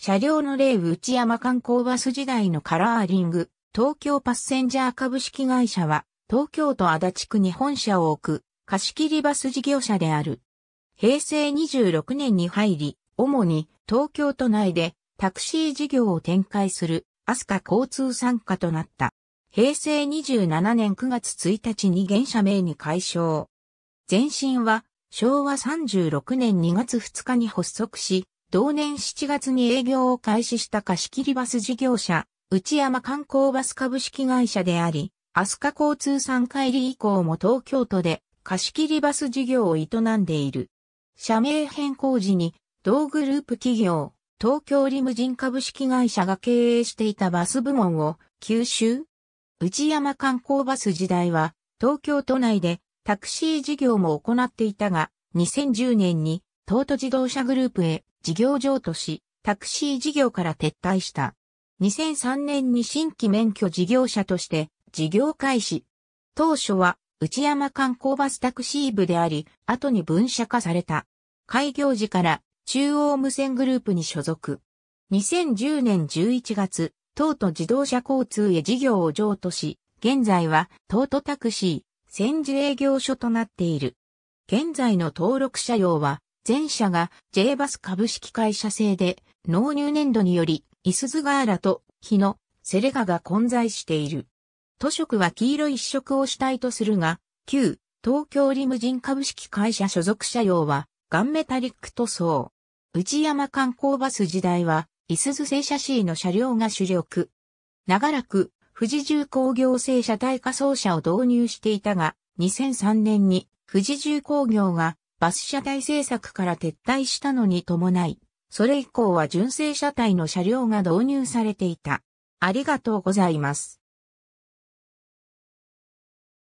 車両の例内山観光バス時代のカラーリング、東京パッセンジャー株式会社は、東京都足立区に本社を置く、貸切バス事業者である。平成26年に入り、主に東京都内でタクシー事業を展開するアスカ交通参加となった。平成27年9月1日に現社名に解消。前身は昭和36年2月2日に発足し、同年7月に営業を開始した貸切バス事業者、内山観光バス株式会社であり、飛鳥交通産回り以降も東京都で貸切バス事業を営んでいる。社名変更時に、同グループ企業、東京リムジン株式会社が経営していたバス部門を吸収内山観光バス時代は東京都内でタクシー事業も行っていたが2010年に東都自動車グループへ事業上とし、タクシー事業から撤退した。2003年に新規免許事業者として事業開始。当初は内山観光バスタクシー部であり、後に分社化された。開業時から中央無線グループに所属。2010年11月、東都自動車交通へ事業を譲渡し、現在は東都タクシー、戦時営業所となっている。現在の登録車両は前者が J バス株式会社製で、納入年度により、イスズガーラと日野、セレガが混在している。図色は黄色一色を主体とするが、旧東京リムジン株式会社所属車両は、ガンメタリック塗装。内山観光バス時代は、イスズ製車 C の車両が主力。長らく、富士重工業製車対仮装車を導入していたが、2003年に富士重工業がバス車体政策から撤退したのに伴い、それ以降は純正車体の車両が導入されていた。ありがとうございます。